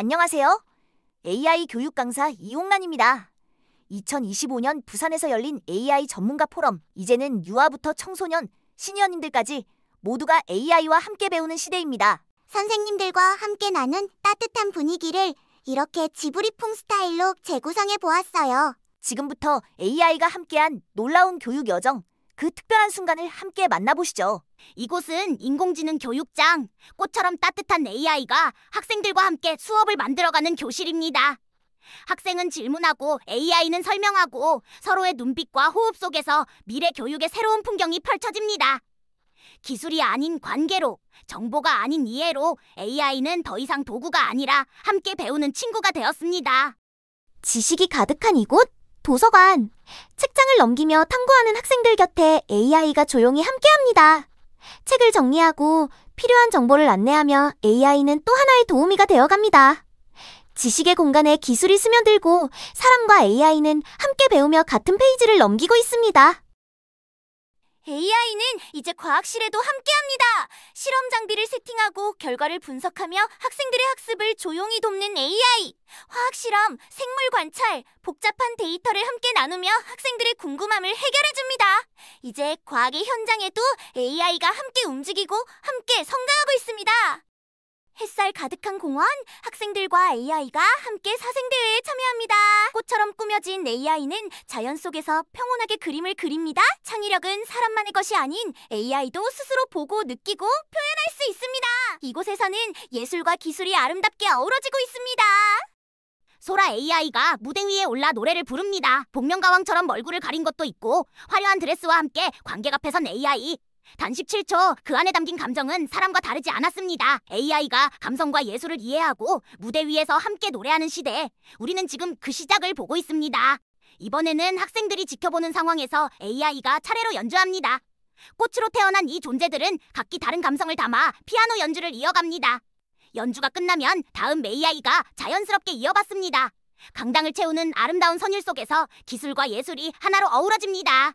안녕하세요. AI 교육 강사 이홍란입니다. 2025년 부산에서 열린 AI 전문가 포럼, 이제는 유아부터 청소년, 시니어님들까지 모두가 AI와 함께 배우는 시대입니다. 선생님들과 함께 나눈 따뜻한 분위기를 이렇게 지브리풍 스타일로 재구성해 보았어요. 지금부터 AI가 함께한 놀라운 교육 여정, 그 특별한 순간을 함께 만나보시죠. 이곳은 인공지능 교육장. 꽃처럼 따뜻한 AI가 학생들과 함께 수업을 만들어가는 교실입니다. 학생은 질문하고 AI는 설명하고 서로의 눈빛과 호흡 속에서 미래 교육의 새로운 풍경이 펼쳐집니다. 기술이 아닌 관계로, 정보가 아닌 이해로 AI는 더 이상 도구가 아니라 함께 배우는 친구가 되었습니다. 지식이 가득한 이곳? 도서관, 책장을 넘기며 탐구하는 학생들 곁에 AI가 조용히 함께합니다. 책을 정리하고 필요한 정보를 안내하며 AI는 또 하나의 도우미가 되어갑니다. 지식의 공간에 기술이 스며들고 사람과 AI는 함께 배우며 같은 페이지를 넘기고 있습니다. AI는 이제 과학실에도 함께합니다. 실험 장비를 세팅하고 결과를 분석하며 학생들의 학습을 조용히 돕는 AI. 화학 실험, 생물 관찰, 복잡한 데이터를 함께 나누며 학생들의 궁금함을 해결해 줍니다. 이제 과학의 현장에도 AI가 함께 움직이고 함께 성장하고 있습니다. 햇살 가득한 공원, 학생들과 AI가 함께 사생대회에 참여합니다. 꽃처럼 꾸며진 AI는 자연 속에서 평온하게 그림을 그립니다. 창의력은 사람만의 것이 아닌 AI도 스스로 보고 느끼고 표현할 수 있습니다. 이곳에서는 예술과 기술이 아름답게 어우러지고 있습니다. 소라 AI가 무대 위에 올라 노래를 부릅니다. 복면가왕처럼 얼굴을 가린 것도 있고 화려한 드레스와 함께 관객 앞에선 AI. 단 17초 그 안에 담긴 감정은 사람과 다르지 않았습니다. AI가 감성과 예술을 이해하고 무대 위에서 함께 노래하는 시대에 우리는 지금 그 시작을 보고 있습니다. 이번에는 학생들이 지켜보는 상황에서 AI가 차례로 연주합니다. 꽃으로 태어난 이 존재들은 각기 다른 감성을 담아 피아노 연주를 이어갑니다. 연주가 끝나면 다음 메이아이가 자연스럽게 이어받습니다 강당을 채우는 아름다운 선율 속에서 기술과 예술이 하나로 어우러집니다.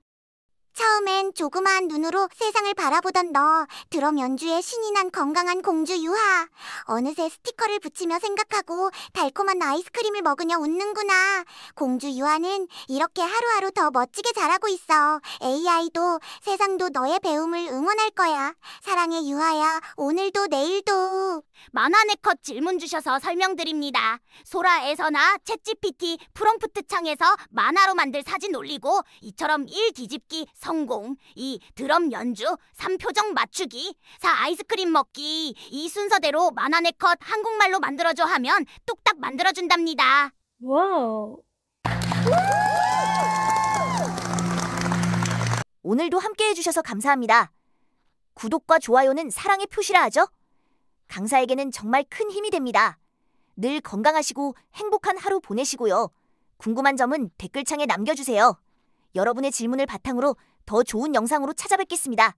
처음엔 조그마한 눈으로 세상을 바라보던 너 드럼 연주에 신이 난 건강한 공주 유하 어느새 스티커를 붙이며 생각하고 달콤한 아이스크림을 먹으며 웃는구나 공주 유하는 이렇게 하루하루 더 멋지게 자라고 있어 AI도 세상도 너의 배움을 응원할 거야 사랑해 유하야 오늘도 내일도 만화네컷 질문 주셔서 설명드립니다 소라에서나 챗GPT 프롬프트 창에서 만화로 만들 사진 올리고 이처럼 일 뒤집기 성공, 이 드럼 연주, 3. 표정 맞추기, 4. 아이스크림 먹기 이 순서대로 만화네 컷 한국말로 만들어줘 하면 뚝딱 만들어준답니다. 와우. 오늘도 함께 해주셔서 감사합니다. 구독과 좋아요는 사랑의 표시라 하죠? 강사에게는 정말 큰 힘이 됩니다. 늘 건강하시고 행복한 하루 보내시고요. 궁금한 점은 댓글창에 남겨주세요. 여러분의 질문을 바탕으로 더 좋은 영상으로 찾아뵙겠습니다.